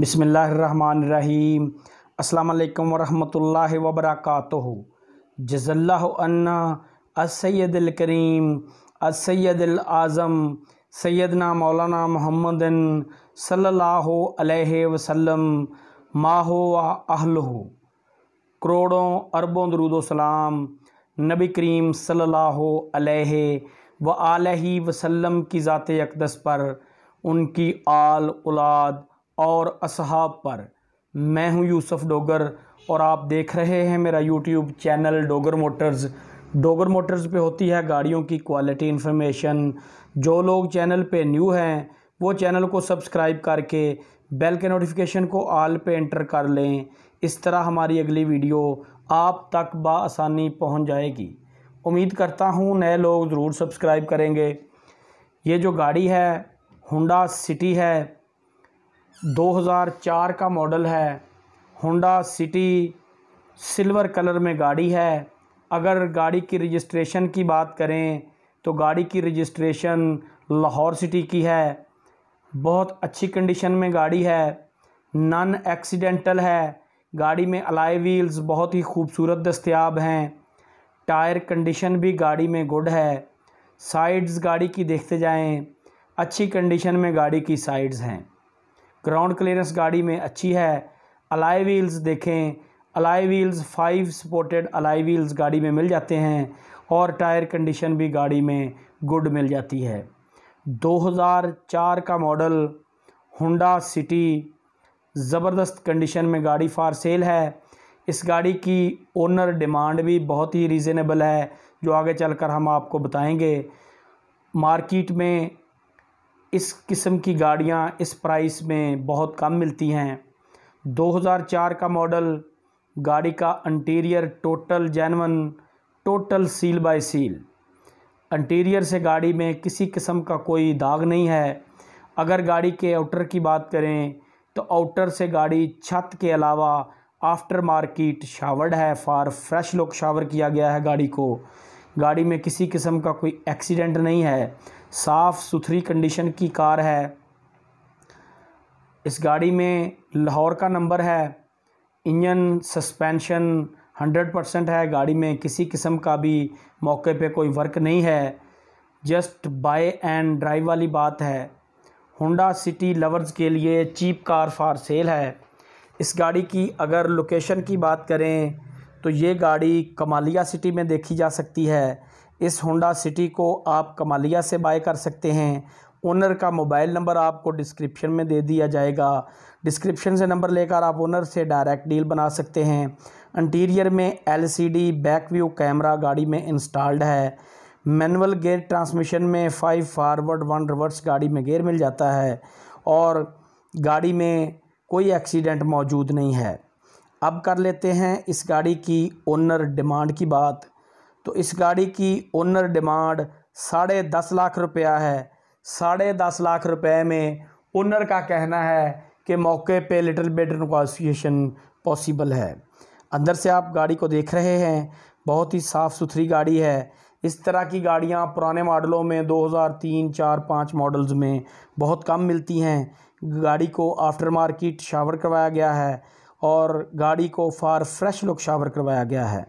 बिसमीम् अल्लाम वरहमल वबरक जज़ल्लान्ना असैदल करीम असैदल आज़म सैदना मौलाना मोहम्मदन सल्लल्लाहु अलैहि वसल्लम माहो व अहलह करोड़ों अरबों दरुदोसलाम नबी करीम सल्लल्लाहु अलैहि व आलही वसल्लम की ज़ात अकदस पर उनकी आल औलाद और असहाब पर मैं हूं यूसुफ डोगर और आप देख रहे हैं मेरा YouTube channel Dogar Motors Dogar Motors पे होती है गाड़ियों की क्वालिटी इन्फॉर्मेशन जो लोग चैनल पे न्यू हैं वो चैनल को सब्सक्राइब करके बेल के नोटिफिकेशन को आल पे एंटर कर लें इस तरह हमारी अगली वीडियो आप तक बसानी पहुँच जाएगी उम्मीद करता हूँ नए लोग ज़रूर सब्सक्राइब करेंगे ये जो गाड़ी है हुडा सिटी है 2004 का मॉडल है होंडा सिटी सिल्वर कलर में गाड़ी है अगर गाड़ी की रजिस्ट्रेशन की बात करें तो गाड़ी की रजिस्ट्रेशन लाहौर सिटी की है बहुत अच्छी कंडीशन में गाड़ी है नन एक्सीडेंटल है गाड़ी में अलाई व्हील्स बहुत ही खूबसूरत दस्तियाब हैं टायर कंडीशन भी गाड़ी में गुड है साइड्स गाड़ी की देखते जाएं अच्छी कंडीशन में गाड़ी की साइड्स हैं ग्राउंड क्लियरेंस गाड़ी में अच्छी है अलाई व्हील्स देखें alloy wheels five supported alloy wheels गाड़ी में मिल जाते हैं और टायर कंडीशन भी गाड़ी में गुड मिल जाती है 2004 का मॉडल होंडा सिटी ज़बरदस्त कंडीशन में गाड़ी फार सेल है इस गाड़ी की ओनर डिमांड भी बहुत ही रीज़नेबल है जो आगे चलकर हम आपको बताएंगे मार्केट में इस किस्म की गाड़ियाँ इस प्राइस में बहुत कम मिलती हैं 2004 का मॉडल गाड़ी का interior total genuine total seal by seal interior से गाड़ी में किसी किस्म का कोई दाग नहीं है अगर गाड़ी के आउटर की बात करें तो आउटर से गाड़ी छत के अलावा आफ्टर मार्केट शावर्ड है फार फ्रेश लुक शावर किया गया है गाड़ी को गाड़ी में किसी किस्म का कोई एक्सीडेंट नहीं है साफ़ सुथरी कंडीशन की कार है इस गाड़ी में लाहौर का नंबर है इंजन सस्पेंशन 100 परसेंट है गाड़ी में किसी किस्म का भी मौके पे कोई वर्क नहीं है जस्ट बाय एंड ड्राइव वाली बात है होंडा सिटी लवर्स के लिए चीप कार फॉर सेल है इस गाड़ी की अगर लोकेशन की बात करें तो ये गाड़ी कमालिया सिटी में देखी जा सकती है इस होंडा सिटी को आप कमालिया से बाय कर सकते हैं ओनर का मोबाइल नंबर आपको डिस्क्रिप्शन में दे दिया जाएगा डिस्क्रिप्शन से नंबर लेकर आप ओनर से डायरेक्ट डील बना सकते हैं इंटीरियर में एलसीडी बैक व्यू कैमरा गाड़ी में इंस्टॉल्ड है मैनुअल गेयर ट्रांसमिशन में फाइव फारवर्ड वन रिवर्स गाड़ी में गेयर मिल जाता है और गाड़ी में कोई एक्सीडेंट मौजूद नहीं है अब कर लेते हैं इस गाड़ी की ओनर डिमांड की बात तो इस गाड़ी की ओनर डिमांड साढ़े दस लाख रुपया है साढ़े दस लाख रुपये में ओनर का कहना है कि मौके पे लिटिल बेड निगोसिएशन पॉसिबल है अंदर से आप गाड़ी को देख रहे हैं बहुत ही साफ़ सुथरी गाड़ी है इस तरह की गाड़ियाँ पुराने मॉडलों में 2003, 4, 5 मॉडल्स में बहुत कम मिलती हैं गाड़ी को आफ्टर मार्केट शावर करवाया गया है और गाड़ी को फार फ्रेश लुक शावर करवाया गया है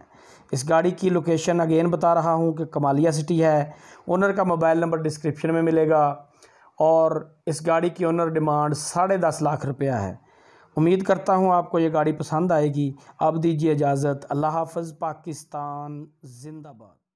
इस गाड़ी की लोकेशन अगेन बता रहा हूँ कि कमालिया सिटी है ओनर का मोबाइल नंबर डिस्क्रिप्शन में मिलेगा और इस गाड़ी की ओनर डिमांड साढ़े दस लाख रुपया है उम्मीद करता हूँ आपको ये गाड़ी पसंद आएगी आप दीजिए इजाज़त अल्लाह हाफ़ पाकिस्तान जिंदाबाद